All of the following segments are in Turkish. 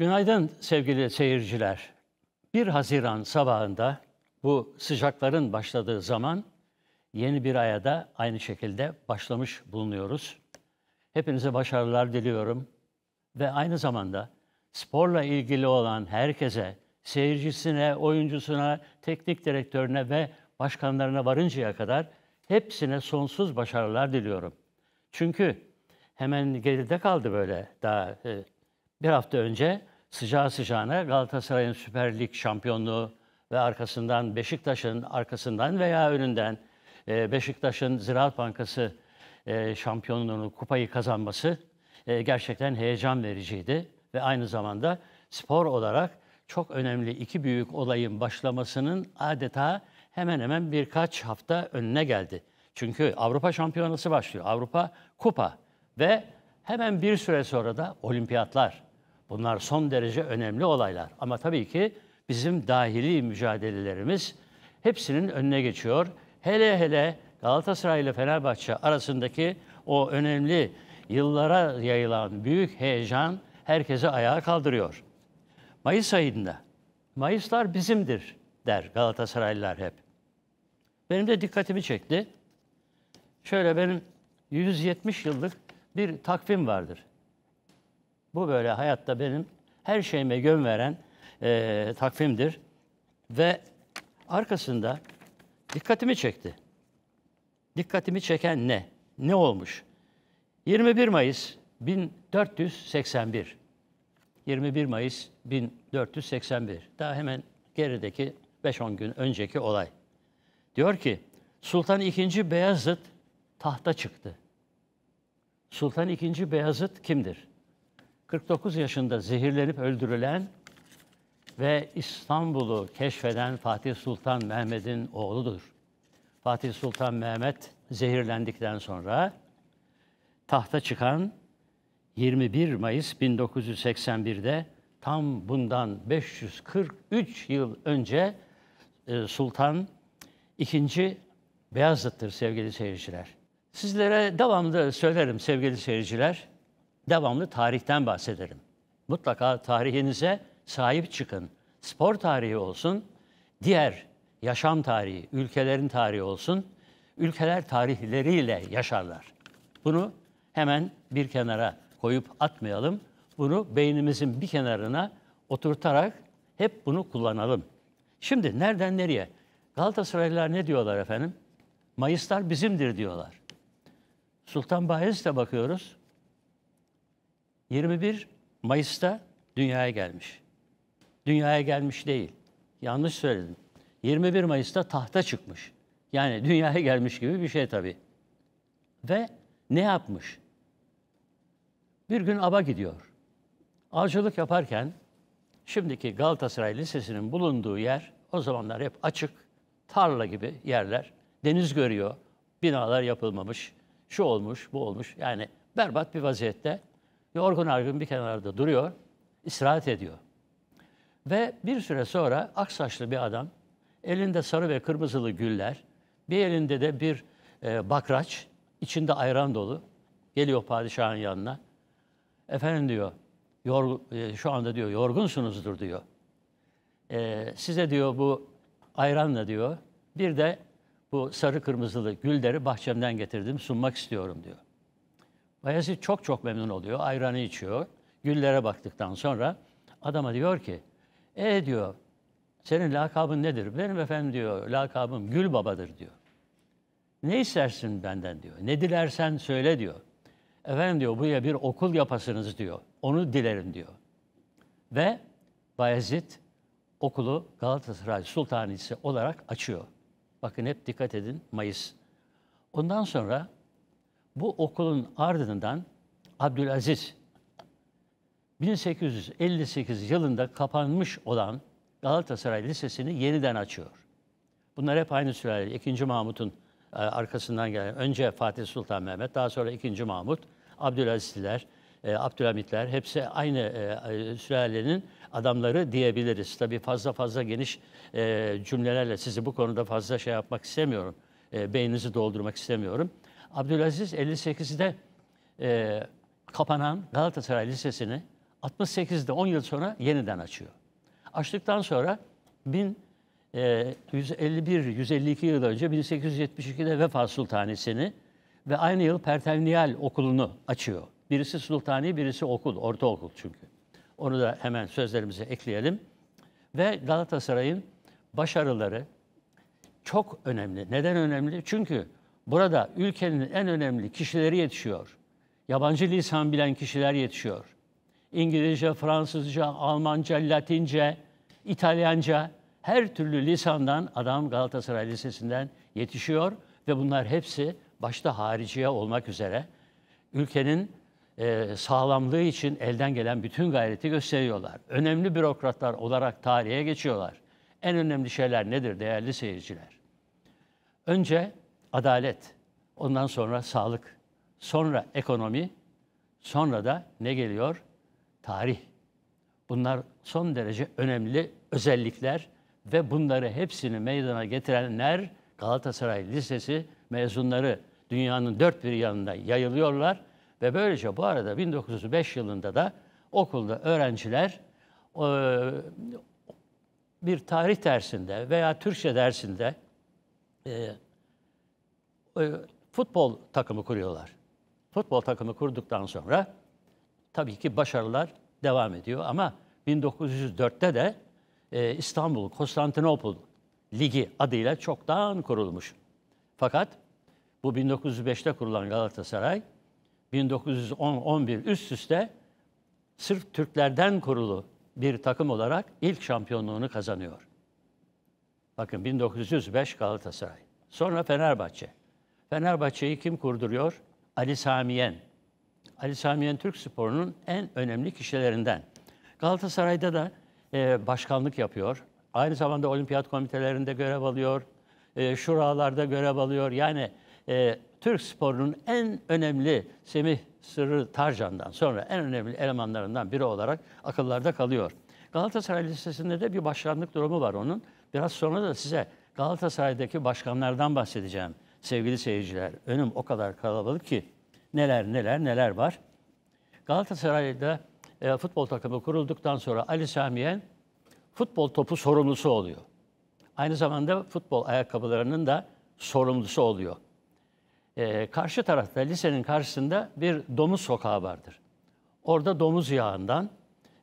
Günaydın sevgili seyirciler. 1 Haziran sabahında bu sıcakların başladığı zaman yeni bir aya da aynı şekilde başlamış bulunuyoruz. Hepinize başarılar diliyorum ve aynı zamanda sporla ilgili olan herkese, seyircisine, oyuncusuna, teknik direktörüne ve başkanlarına varıncaya kadar hepsine sonsuz başarılar diliyorum. Çünkü hemen geride kaldı böyle daha e, bir hafta önce sıcağı sıcağına Galatasaray'ın Süper Lig şampiyonluğu ve arkasından Beşiktaş'ın arkasından veya önünden e, Beşiktaş'ın Ziraat Bankası e, şampiyonluğunu, kupayı kazanması e, gerçekten heyecan vericiydi. Ve aynı zamanda spor olarak çok önemli iki büyük olayın başlamasının adeta hemen hemen birkaç hafta önüne geldi. Çünkü Avrupa Şampiyonası başlıyor. Avrupa Kupa ve hemen bir süre sonra da olimpiyatlar. Bunlar son derece önemli olaylar. Ama tabii ki bizim dahili mücadelelerimiz hepsinin önüne geçiyor. Hele hele Galatasaray ile Fenerbahçe arasındaki o önemli yıllara yayılan büyük heyecan herkese ayağa kaldırıyor. Mayıs ayında, Mayıslar bizimdir der Galatasaraylılar hep. Benim de dikkatimi çekti. Şöyle benim 170 yıllık bir takvim vardır. Bu böyle hayatta benim her şeyime yön veren e, takvimdir. Ve arkasında dikkatimi çekti. Dikkatimi çeken ne? Ne olmuş? 21 Mayıs 1481. 21 Mayıs 1481. Daha hemen gerideki 5-10 gün önceki olay. Diyor ki Sultan II. Beyazıt tahta çıktı. Sultan II. Beyazıt kimdir? 49 yaşında zehirlenip öldürülen ve İstanbul'u keşfeden Fatih Sultan Mehmet'in oğludur. Fatih Sultan Mehmet zehirlendikten sonra tahta çıkan 21 Mayıs 1981'de tam bundan 543 yıl önce e, Sultan II. Beyazıt'tır sevgili seyirciler. Sizlere devamlı söylerim sevgili seyirciler devamlı tarihten bahsederim. Mutlaka tarihinize sahip çıkın. Spor tarihi olsun, diğer yaşam tarihi, ülkelerin tarihi olsun. Ülkeler tarihleriyle yaşarlar. Bunu hemen bir kenara koyup atmayalım. Bunu beynimizin bir kenarına oturtarak hep bunu kullanalım. Şimdi nereden nereye? Galatasaraylılar ne diyorlar efendim? Mayıslar bizimdir diyorlar. Sultan Bayezid'e bakıyoruz. 21 Mayıs'ta dünyaya gelmiş. Dünyaya gelmiş değil. Yanlış söyledim. 21 Mayıs'ta tahta çıkmış. Yani dünyaya gelmiş gibi bir şey tabii. Ve ne yapmış? Bir gün aba gidiyor. Avcılık yaparken şimdiki Galatasaray Lisesi'nin bulunduğu yer o zamanlar hep açık, tarla gibi yerler. Deniz görüyor, binalar yapılmamış, şu olmuş, bu olmuş. Yani berbat bir vaziyette Yorgun argın bir kenarda duruyor, istirahat ediyor. Ve bir süre sonra aksaçlı bir adam, elinde sarı ve kırmızılı güller, bir elinde de bir e, bakraç, içinde ayran dolu, geliyor padişahın yanına. Efendim diyor, yorgun, e, şu anda diyor yorgunsunuzdur diyor. E, size diyor bu ayranla diyor, bir de bu sarı kırmızılı gülleri bahçemden getirdim sunmak istiyorum diyor. Bayezid çok çok memnun oluyor. Ayranı içiyor. Güllere baktıktan sonra adama diyor ki e diyor senin lakabın nedir? Benim efendim diyor lakabım Gül Babadır diyor. Ne istersin benden diyor. Ne dilersen söyle diyor. Efendim diyor buraya bir okul yapasınız diyor. Onu dilerim diyor. Ve Bayezid okulu Galatasaray Sultanisi olarak açıyor. Bakın hep dikkat edin Mayıs. Ondan sonra bu okulun ardından Abdülaziz 1858 yılında kapanmış olan Galatasaray Lisesi'ni yeniden açıyor. Bunlar hep aynı süreli. İkinci Mahmut'un e, arkasından gelen önce Fatih Sultan Mehmet, daha sonra 2. Mahmut, Abdülazizler, e, Abdülhamitler hepsi aynı e, sülalenin adamları diyebiliriz. Tabii fazla fazla geniş cümlelerle sizi bu konuda fazla şey yapmak istemiyorum. Beyninizi doldurmak istemiyorum. Abdülaziz 58'de e, kapanan Galatasaray Lisesi'ni 68'de 10 yıl sonra yeniden açıyor. Açtıktan sonra 151-152 e, yıl önce 1872'de Vefa Sultanisi'ni ve aynı yıl Pertevniyal Okulu'nu açıyor. Birisi sultani, birisi okul, ortaokul çünkü. Onu da hemen sözlerimize ekleyelim. Ve Galatasaray'ın başarıları çok önemli. Neden önemli? Çünkü Burada ülkenin en önemli kişileri yetişiyor. Yabancı lisan bilen kişiler yetişiyor. İngilizce, Fransızca, Almanca, Latince, İtalyanca her türlü lisandan adam Galatasaray Lisesi'nden yetişiyor ve bunlar hepsi başta hariciye olmak üzere ülkenin e, sağlamlığı için elden gelen bütün gayreti gösteriyorlar. Önemli bürokratlar olarak tarihe geçiyorlar. En önemli şeyler nedir değerli seyirciler? Önce adalet, ondan sonra sağlık, sonra ekonomi, sonra da ne geliyor? Tarih. Bunlar son derece önemli özellikler ve bunları hepsini meydana getirenler Galatasaray Lisesi mezunları dünyanın dört bir yanında yayılıyorlar ve böylece bu arada 1905 yılında da okulda öğrenciler e, bir tarih dersinde veya Türkçe dersinde e, e, futbol takımı kuruyorlar. Futbol takımı kurduktan sonra tabii ki başarılar devam ediyor ama 1904'te de e, İstanbul Konstantinopol Ligi adıyla çoktan kurulmuş. Fakat bu 1905'te kurulan Galatasaray 1910-11 üst üste sırf Türklerden kurulu bir takım olarak ilk şampiyonluğunu kazanıyor. Bakın 1905 Galatasaray. Sonra Fenerbahçe. Fenerbahçe'yi kim kurduruyor? Ali Samiyen. Ali Samiyen Türk sporunun en önemli kişilerinden. Galatasaray'da da e, başkanlık yapıyor. Aynı zamanda olimpiyat komitelerinde görev alıyor. E, şuralarda görev alıyor. Yani e, Türk sporunun en önemli Semih Sırrı Tarcan'dan sonra en önemli elemanlarından biri olarak akıllarda kalıyor. Galatasaray listesinde de bir başkanlık durumu var onun. Biraz sonra da size Galatasaray'daki başkanlardan bahsedeceğim sevgili seyirciler. Önüm o kadar kalabalık ki neler neler neler var. Galatasaray'da e, futbol takımı kurulduktan sonra Ali Samiyen futbol topu sorumlusu oluyor. Aynı zamanda futbol ayakkabılarının da sorumlusu oluyor. E, karşı tarafta lisenin karşısında bir domuz sokağı vardır. Orada domuz yağından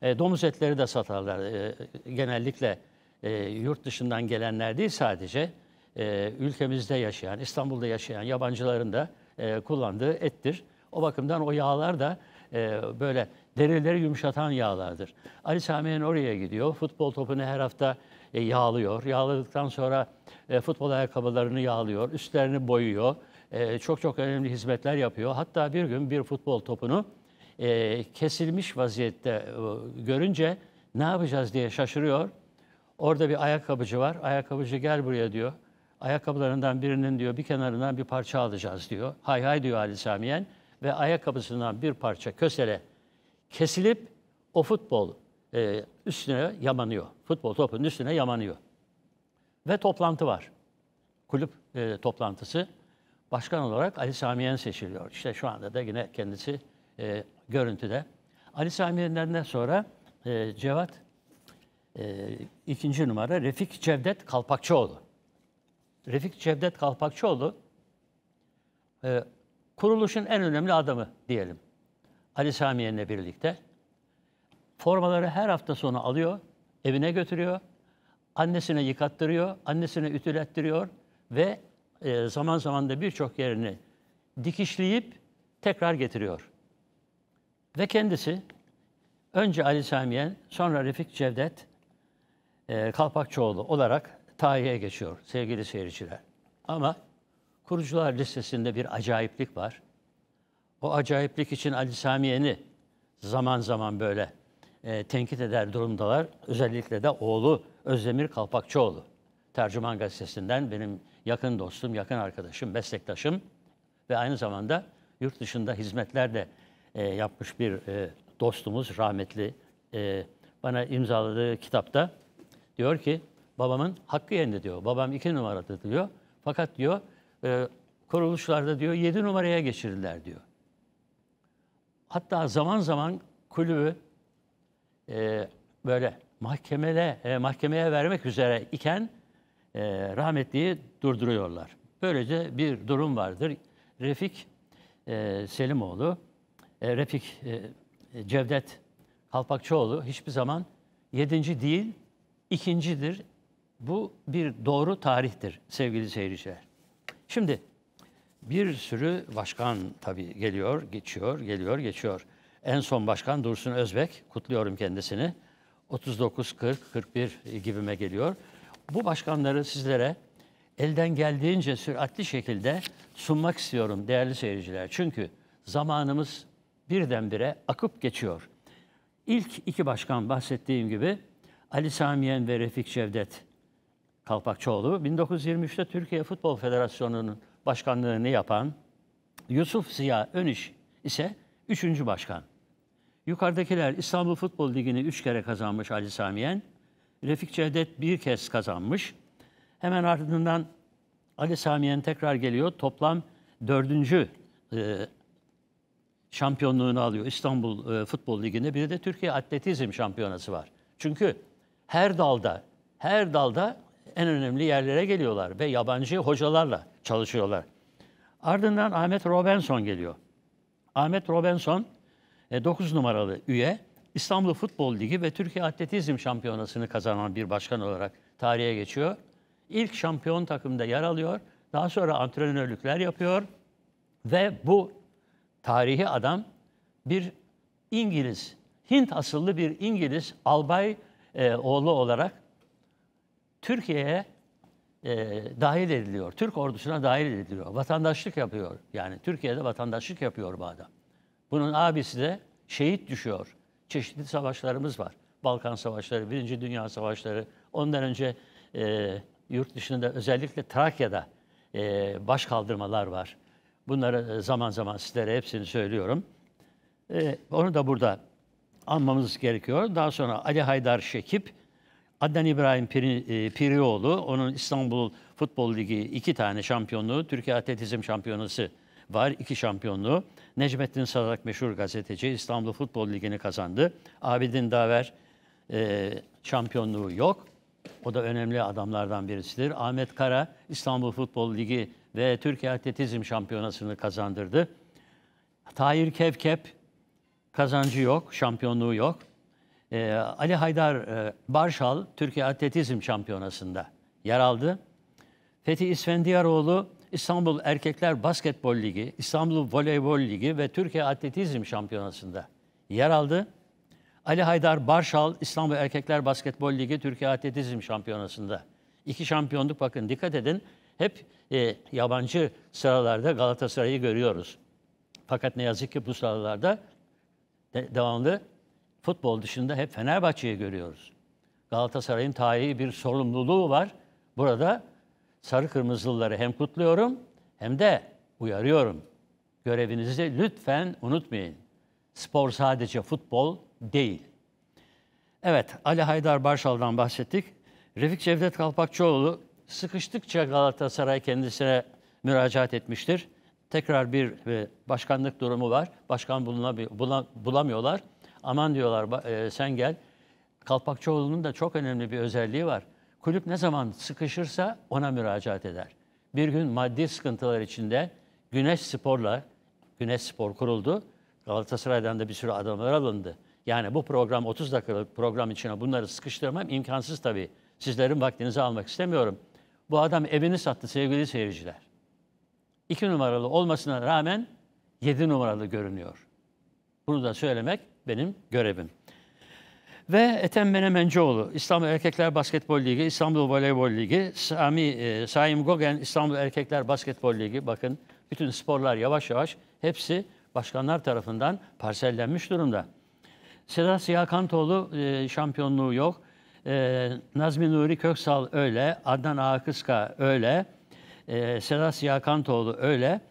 e, domuz etleri de satarlar. E, genellikle e, yurt dışından gelenler değil sadece e, ülkemizde yaşayan, İstanbul'da yaşayan yabancıların da e, kullandığı ettir. O bakımdan o yağlar da e, böyle derileri yumuşatan yağlardır. Ali Sami'nin oraya gidiyor. Futbol topunu her hafta e, yağlıyor. Yağladıktan sonra e, futbol ayakkabılarını yağlıyor. Üstlerini boyuyor. E, çok çok önemli hizmetler yapıyor. Hatta bir gün bir futbol topunu e, kesilmiş vaziyette e, görünce ne yapacağız diye şaşırıyor. Orada bir ayakkabıcı var. Ayakkabıcı gel buraya diyor ayakkabılarından birinin diyor bir kenarından bir parça alacağız diyor. Hay hay diyor Ali Samiyen ve ayakkabısından bir parça kösele kesilip o futbol e, üstüne yamanıyor. Futbol topunun üstüne yamanıyor. Ve toplantı var. Kulüp e, toplantısı. Başkan olarak Ali Samiyen seçiliyor. İşte şu anda da yine kendisi e, görüntüde. Ali Samiyen'den sonra e, Cevat e, ikinci numara Refik Cevdet Kalpakçıoğlu. Refik Cevdet Kalpakçıoğlu e, kuruluşun en önemli adamı diyelim. Ali Samiye'yle birlikte. Formaları her hafta sonu alıyor, evine götürüyor, annesine yıkattırıyor, annesine ütülettiriyor ve e, zaman zaman da birçok yerini dikişleyip tekrar getiriyor. Ve kendisi önce Ali Samiye, sonra Refik Cevdet e, Kalpakçıoğlu olarak tarihe geçiyor sevgili seyirciler. Ama kurucular listesinde bir acayiplik var. O acayiplik için Ali Samiye'ni zaman zaman böyle e, tenkit eder durumdalar. Özellikle de oğlu Özdemir Kalpakçıoğlu. Tercüman Gazetesi'nden benim yakın dostum, yakın arkadaşım, meslektaşım ve aynı zamanda yurt dışında hizmetler de e, yapmış bir e, dostumuz rahmetli e, bana imzaladığı kitapta diyor ki babamın hakkı yendi diyor. Babam iki numarada diyor. Fakat diyor e, kuruluşlarda diyor yedi numaraya geçirdiler diyor. Hatta zaman zaman kulübü e, böyle mahkemede e, mahkemeye vermek üzere iken e, rahmetliyi durduruyorlar. Böylece bir durum vardır. Refik e, Selimoğlu, e, Refik e, e Cevdet Kalpakçıoğlu hiçbir zaman yedinci değil, ikincidir, bu bir doğru tarihtir sevgili seyirciler. Şimdi bir sürü başkan tabii geliyor, geçiyor, geliyor, geçiyor. En son başkan Dursun Özbek, kutluyorum kendisini. 39, 40, 41 gibime geliyor. Bu başkanları sizlere elden geldiğince süratli şekilde sunmak istiyorum değerli seyirciler. Çünkü zamanımız birdenbire akıp geçiyor. İlk iki başkan bahsettiğim gibi Ali Samiyen ve Refik Cevdet Kalpakçıoğlu 1923'te Türkiye Futbol Federasyonu'nun başkanlığını yapan Yusuf Ziya Önüş ise 3. başkan. Yukarıdakiler İstanbul Futbol Ligi'ni 3 kere kazanmış Ali Samiyen, Refik Cevdet bir kez kazanmış. Hemen ardından Ali Samiyen tekrar geliyor. Toplam dördüncü e, şampiyonluğunu alıyor İstanbul e, Futbol Ligi'nde. Bir de Türkiye Atletizm Şampiyonası var. Çünkü her dalda, her dalda en önemli yerlere geliyorlar ve yabancı hocalarla çalışıyorlar. Ardından Ahmet Robinson geliyor. Ahmet Robinson 9 e, numaralı üye İstanbul Futbol Ligi ve Türkiye Atletizm Şampiyonası'nı kazanan bir başkan olarak tarihe geçiyor. İlk şampiyon takımda yer alıyor. Daha sonra antrenörlükler yapıyor ve bu tarihi adam bir İngiliz, Hint asıllı bir İngiliz albay e, oğlu olarak Türkiye'ye e, dahil ediliyor. Türk ordusuna dahil ediliyor. Vatandaşlık yapıyor. Yani Türkiye'de vatandaşlık yapıyor bu adam. Bunun abisi de şehit düşüyor. Çeşitli savaşlarımız var. Balkan Savaşları, Birinci Dünya Savaşları, ondan önce e, yurt dışında özellikle Trakya'da e, baş kaldırmalar var. Bunları e, zaman zaman sizlere hepsini söylüyorum. E, onu da burada anmamız gerekiyor. Daha sonra Ali Haydar Şekip Adnan İbrahim e, Pirioğlu, onun İstanbul Futbol Ligi iki tane şampiyonluğu, Türkiye Atletizm Şampiyonası var iki şampiyonluğu. Necmettin Sadak meşhur gazeteci İstanbul Futbol Ligi'ni kazandı. Abidin Daver e, şampiyonluğu yok. O da önemli adamlardan birisidir. Ahmet Kara İstanbul Futbol Ligi ve Türkiye Atletizm Şampiyonası'nı kazandırdı. Tahir Kevkep kazancı yok, şampiyonluğu yok e, Ali Haydar e, Barşal Türkiye Atletizm Şampiyonası'nda yer aldı. Fethi İsfendiyaroğlu İstanbul Erkekler Basketbol Ligi, İstanbul Voleybol Ligi ve Türkiye Atletizm Şampiyonası'nda yer aldı. Ali Haydar Barşal İstanbul Erkekler Basketbol Ligi Türkiye Atletizm Şampiyonası'nda. İki şampiyonluk bakın dikkat edin. Hep e, yabancı sıralarda Galatasaray'ı görüyoruz. Fakat ne yazık ki bu sıralarda de, devamlı futbol dışında hep Fenerbahçe'yi görüyoruz. Galatasaray'ın tarihi bir sorumluluğu var. Burada sarı kırmızılıları hem kutluyorum hem de uyarıyorum. Görevinizi lütfen unutmayın. Spor sadece futbol değil. Evet, Ali Haydar Barşal'dan bahsettik. Refik Cevdet Kalpakçıoğlu sıkıştıkça Galatasaray kendisine müracaat etmiştir. Tekrar bir e, başkanlık durumu var. Başkan bulamıyorlar. Aman diyorlar e, sen gel. Kalpakçıoğlu'nun da çok önemli bir özelliği var. Kulüp ne zaman sıkışırsa ona müracaat eder. Bir gün maddi sıkıntılar içinde Güneş Spor'la, Güneş Spor kuruldu. Galatasaray'dan da bir sürü adamlar alındı. Yani bu program 30 dakikalık program içine bunları sıkıştırmam imkansız tabii. Sizlerin vaktinizi almak istemiyorum. Bu adam evini sattı sevgili seyirciler. İki numaralı olmasına rağmen yedi numaralı görünüyor. Bunu da söylemek benim görevim. Ve Ethem Menemencoğlu, İstanbul Erkekler Basketbol Ligi, İstanbul Voleybol Ligi, Sami, e, Saim Gogen, İstanbul Erkekler Basketbol Ligi. Bakın bütün sporlar yavaş yavaş hepsi başkanlar tarafından parsellenmiş durumda. Sedat Siyakantoğlu e, şampiyonluğu yok. E, Nazmi Nuri Köksal öyle, Adnan Akıska öyle, e, Sedat Siyakantoğlu öyle.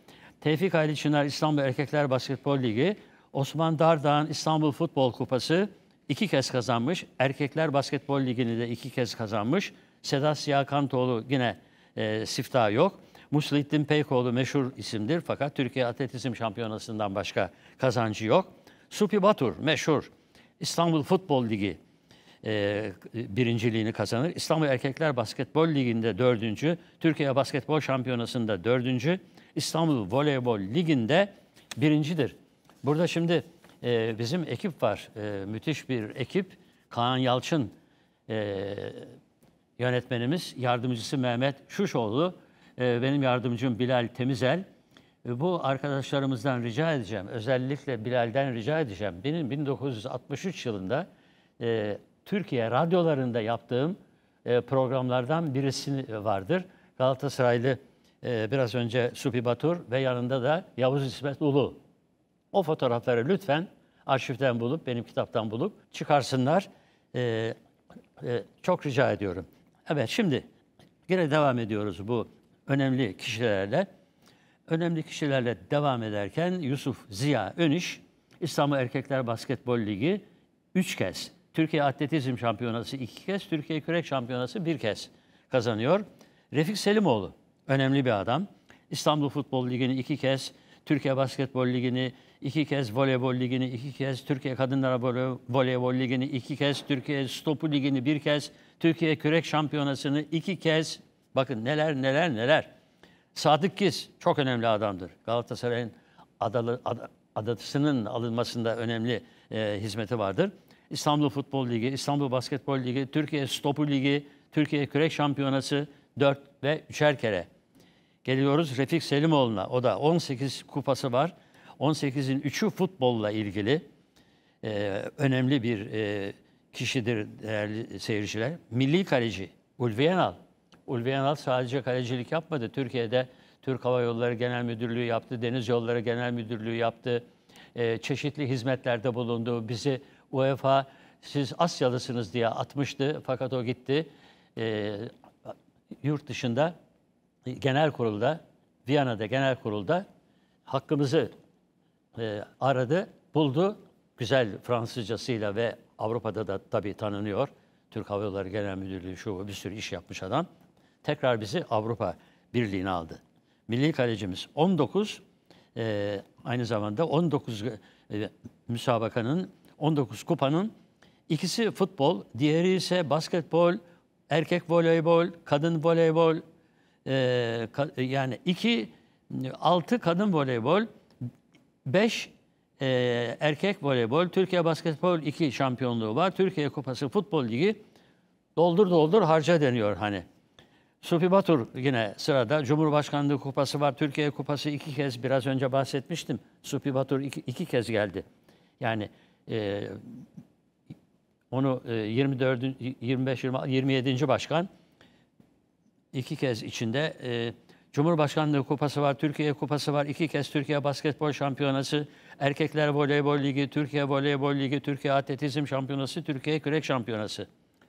Tevfik Aylı Çınar İstanbul Erkekler Basketbol Ligi, Osman Dardağ'ın İstanbul Futbol Kupası iki kez kazanmış. Erkekler Basketbol Ligi'ni de iki kez kazanmış. Sedat Siyakantoğlu yine e, siftah yok. Muslittin Peykoğlu meşhur isimdir fakat Türkiye Atletizm Şampiyonası'ndan başka kazancı yok. Supi Batur meşhur İstanbul Futbol Ligi e, birinciliğini kazanır. İstanbul Erkekler Basketbol Ligi'nde dördüncü, Türkiye Basketbol Şampiyonası'nda dördüncü, İstanbul Voleybol Ligi'nde birincidir. Burada şimdi e, bizim ekip var. E, müthiş bir ekip. Kaan Yalçın e, yönetmenimiz, yardımcısı Mehmet Şuşoğlu, e, benim yardımcım Bilal Temizel. E, bu arkadaşlarımızdan rica edeceğim, özellikle Bilal'den rica edeceğim. Benim 1963 yılında e, Türkiye radyolarında yaptığım e, programlardan birisi vardır. Galatasaraylı e, biraz önce Supi Batur ve yanında da Yavuz İsmet Ulu o fotoğrafları lütfen arşivden bulup, benim kitaptan bulup çıkarsınlar. Ee, e, çok rica ediyorum. Evet şimdi yine devam ediyoruz bu önemli kişilerle. Önemli kişilerle devam ederken Yusuf Ziya Öniş, İstanbul Erkekler Basketbol Ligi 3 kez, Türkiye Atletizm Şampiyonası 2 kez, Türkiye Kürek Şampiyonası 1 kez kazanıyor. Refik Selimoğlu önemli bir adam. İstanbul Futbol Ligi'ni 2 kez, Türkiye Basketbol Ligi'ni iki kez voleybol ligini, iki kez Türkiye Kadınlar Voleybol Ligi'ni, iki kez Türkiye Stopu Ligi'ni, bir kez Türkiye Kürek Şampiyonası'nı, iki kez bakın neler neler neler. Sadık Kiz çok önemli adamdır. Galatasaray'ın adalı, ad, adasının alınmasında önemli e, hizmeti vardır. İstanbul Futbol Ligi, İstanbul Basketbol Ligi, Türkiye Stopu Ligi, Türkiye Kürek Şampiyonası 4 ve 3'er kere. Geliyoruz Refik Selimoğlu'na. O da 18 kupası var. 18'in 3'ü futbolla ilgili e, önemli bir e, kişidir değerli seyirciler. Milli kaleci Ulvi Enal. Ulvi Enal sadece kalecilik yapmadı. Türkiye'de Türk Hava Yolları Genel Müdürlüğü yaptı, Deniz Yolları Genel Müdürlüğü yaptı. E, çeşitli hizmetlerde bulundu. Bizi UEFA siz Asyalısınız diye atmıştı fakat o gitti. E, yurt dışında e, genel kurulda, Viyana'da genel kurulda hakkımızı e, aradı, buldu. Güzel Fransızcasıyla ve Avrupa'da da tabii tanınıyor. Türk Hava Yolları Genel Müdürlüğü şu bir sürü iş yapmış adam. Tekrar bizi Avrupa Birliği'ne aldı. Milli kalecimiz 19, e, aynı zamanda 19 e, müsabakanın, 19 kupanın ikisi futbol, diğeri ise basketbol, erkek voleybol, kadın voleybol, e, ka, yani iki, altı kadın voleybol, 5 e, erkek voleybol, Türkiye basketbol 2 şampiyonluğu var. Türkiye Kupası Futbol Ligi doldur doldur harca deniyor hani. Sufi Batur yine sırada. Cumhurbaşkanlığı Kupası var. Türkiye Kupası iki kez biraz önce bahsetmiştim. Sufi Batur iki, iki kez geldi. Yani e, onu e, 24, 25, 27. başkan iki kez içinde e, Cumhurbaşkanlığı Kupası var, Türkiye Kupası var, iki kez Türkiye Basketbol Şampiyonası, Erkekler Voleybol Ligi, Türkiye Voleybol Ligi, Türkiye Atletizm Şampiyonası, Türkiye Kürek Şampiyonası.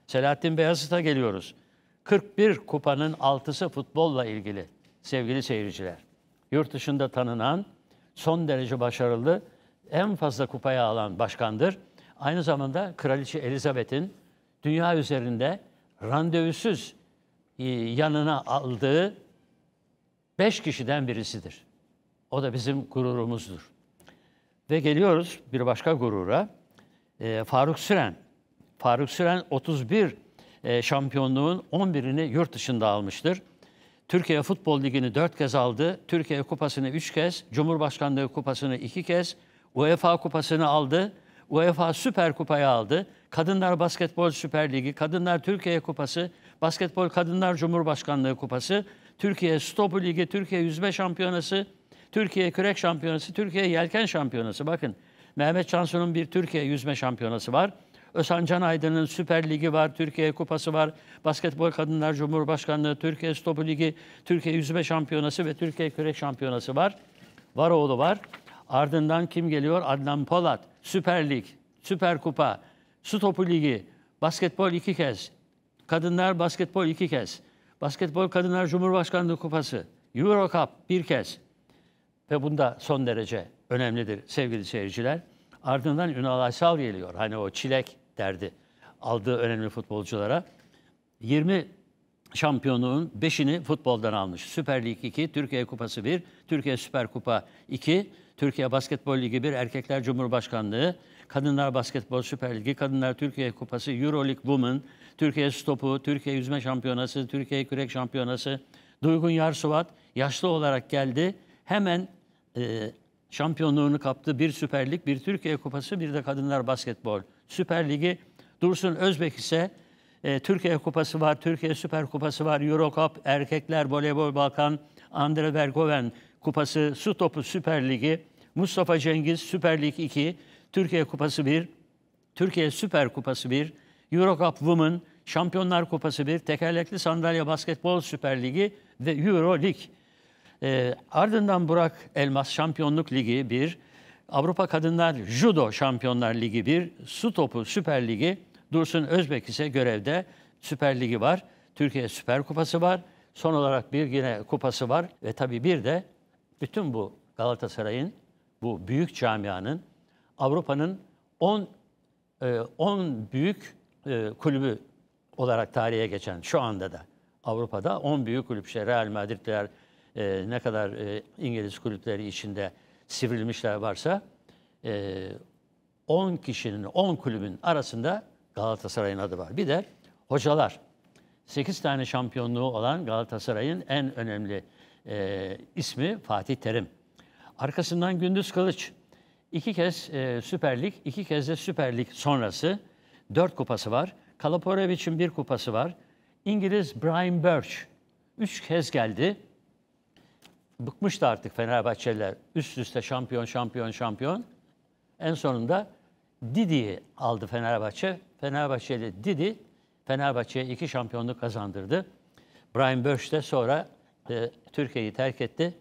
Selahattin Beyazıt'a geliyoruz. 41 kupanın 6'sı futbolla ilgili sevgili seyirciler. Yurt dışında tanınan, son derece başarılı, en fazla kupaya alan başkandır. Aynı zamanda Kraliçe Elizabeth'in dünya üzerinde randevusuz e, yanına aldığı beş kişiden birisidir. O da bizim gururumuzdur. Ve geliyoruz bir başka gurura. E, Faruk Süren. Faruk Süren 31 e, şampiyonluğun 11'ini yurt dışında almıştır. Türkiye Futbol Ligi'ni 4 kez aldı. Türkiye Kupası'nı 3 kez, Cumhurbaşkanlığı Kupası'nı 2 kez, UEFA Kupası'nı aldı. UEFA Süper Kupayı aldı. Kadınlar Basketbol Süper Ligi, Kadınlar Türkiye Kupası, Basketbol Kadınlar Cumhurbaşkanlığı Kupası Türkiye Stopu Ligi, Türkiye Yüzme Şampiyonası, Türkiye Kürek Şampiyonası, Türkiye Yelken Şampiyonası. Bakın Mehmet Çansu'nun bir Türkiye Yüzme Şampiyonası var. Özhan Can Aydın'ın Süper Ligi var, Türkiye Kupası var, Basketbol Kadınlar Cumhurbaşkanlığı, Türkiye Stopu Ligi, Türkiye Yüzme Şampiyonası ve Türkiye Kürek Şampiyonası var. var Varoğlu var. Ardından kim geliyor? Adnan Polat, Süper Lig, Süper Kupa, Su Topu Ligi, basketbol iki kez, kadınlar basketbol iki kez, Basketbol Kadınlar Cumhurbaşkanlığı Kupası, Euro Cup bir kez ve bunda son derece önemlidir sevgili seyirciler. Ardından Ünal Aysal geliyor. Hani o çilek derdi aldığı önemli futbolculara. 20 şampiyonluğun 5'ini futboldan almış. Süper Lig 2, Türkiye Kupası 1, Türkiye Süper Kupa 2, Türkiye Basketbol Ligi 1, Erkekler Cumhurbaşkanlığı Kadınlar Basketbol Süper Ligi, Kadınlar Türkiye Kupası, Euroleague Women, Türkiye Stopu, Türkiye Yüzme Şampiyonası, Türkiye Kürek Şampiyonası. Duygun Yarsuvat yaşlı olarak geldi. Hemen e, şampiyonluğunu kaptı. Bir Süper Lig, bir Türkiye Kupası, bir de Kadınlar Basketbol Süper Ligi. Dursun Özbek ise e, Türkiye Kupası var, Türkiye Süper Kupası var, Euro Cup, Erkekler Voleybol Balkan, Andre Vergoven Kupası, Su Topu Süper Ligi, Mustafa Cengiz Süper Lig 2, Türkiye Kupası 1, Türkiye Süper Kupası 1, Eurocup Women, Şampiyonlar Kupası 1, Tekerlekli Sandalye Basketbol Süper Ligi ve Euro Lig. E, ardından Burak Elmas Şampiyonluk Ligi 1, Avrupa Kadınlar Judo Şampiyonlar Ligi 1, Su Topu Süper Ligi, Dursun Özbek ise görevde Süper Ligi var, Türkiye Süper Kupası var, son olarak bir yine kupası var ve tabii bir de bütün bu Galatasaray'ın, bu büyük camianın Avrupa'nın 10 10 e, büyük e, kulübü olarak tarihe geçen şu anda da Avrupa'da 10 büyük kulüp işte Real Madrid'ler e, ne kadar İngiliz kulüpleri içinde sivrilmişler varsa 10 kişinin 10 kulübün arasında Galatasaray'ın adı var. Bir de hocalar. 8 tane şampiyonluğu olan Galatasaray'ın en önemli e, ismi Fatih Terim. Arkasından Gündüz Kılıç, İki kez e, Süper Lig, iki kez de Süper Lig sonrası. Dört kupası var. Kalaporovic'in bir kupası var. İngiliz Brian Birch üç kez geldi. Bıkmıştı artık Fenerbahçeliler. Üst üste şampiyon, şampiyon, şampiyon. En sonunda Didi'yi aldı Fenerbahçe. Fenerbahçeli Didi Fenerbahçe'ye iki şampiyonluk kazandırdı. Brian Birch de sonra e, Türkiye'yi terk etti.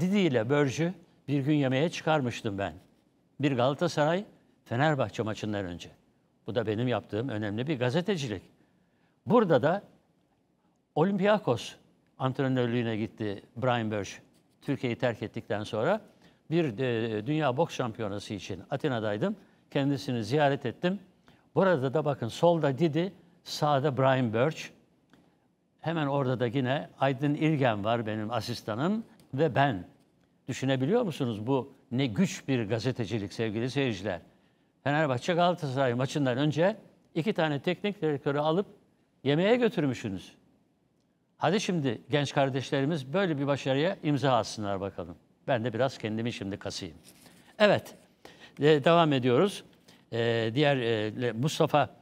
Didi ile Börcü bir gün yemeğe çıkarmıştım ben. Bir Galatasaray Fenerbahçe maçından önce. Bu da benim yaptığım önemli bir gazetecilik. Burada da Olympiakos antrenörlüğüne gitti Brian Birch. Türkiye'yi terk ettikten sonra bir e, dünya boks şampiyonası için Atina'daydım. Kendisini ziyaret ettim. Burada da bakın solda Didi, sağda Brian Birch. Hemen orada da yine Aydın İlgen var benim asistanım ve ben. Düşünebiliyor musunuz bu ne güç bir gazetecilik sevgili seyirciler. Fenerbahçe Galatasaray maçından önce iki tane teknik direktörü alıp yemeğe götürmüşsünüz. Hadi şimdi genç kardeşlerimiz böyle bir başarıya imza atsınlar bakalım. Ben de biraz kendimi şimdi kasayım. Evet, e, devam ediyoruz. E, diğer e, Mustafa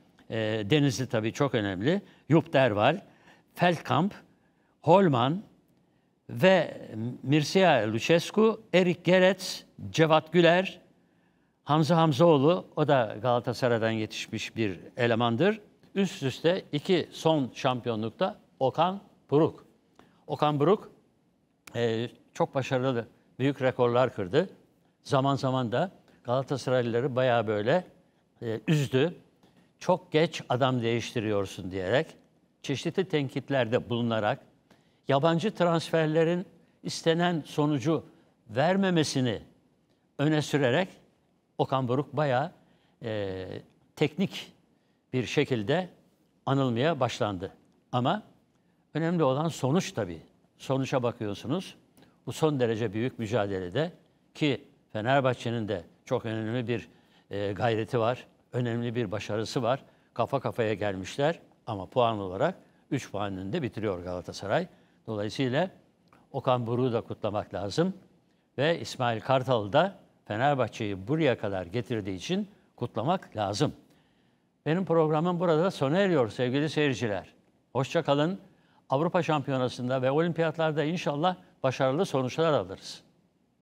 Denizli tabii çok önemli. Yup Derval, Feldkamp, Holman, ve Mircea Lucescu, Erik Gerets, Cevat Güler, Hamza Hamzoğlu, o da Galatasaray'dan yetişmiş bir elemandır. Üst üste iki son şampiyonlukta Okan Buruk. Okan Buruk e, çok başarılı, büyük rekorlar kırdı. Zaman zaman da Galatasaraylıları bayağı böyle e, üzdü. Çok geç adam değiştiriyorsun diyerek, çeşitli tenkitlerde bulunarak, yabancı transferlerin istenen sonucu vermemesini öne sürerek Okan Buruk bayağı e, teknik bir şekilde anılmaya başlandı. Ama önemli olan sonuç tabii. Sonuça bakıyorsunuz. Bu son derece büyük mücadelede ki Fenerbahçe'nin de çok önemli bir e, gayreti var. Önemli bir başarısı var. Kafa kafaya gelmişler ama puan olarak 3 puan önünde bitiriyor Galatasaray. Dolayısıyla Okan Buruk'u da kutlamak lazım. Ve İsmail Kartal'ı da Fenerbahçe'yi buraya kadar getirdiği için kutlamak lazım. Benim programım burada sona eriyor sevgili seyirciler. Hoşçakalın. Avrupa Şampiyonası'nda ve olimpiyatlarda inşallah başarılı sonuçlar alırız.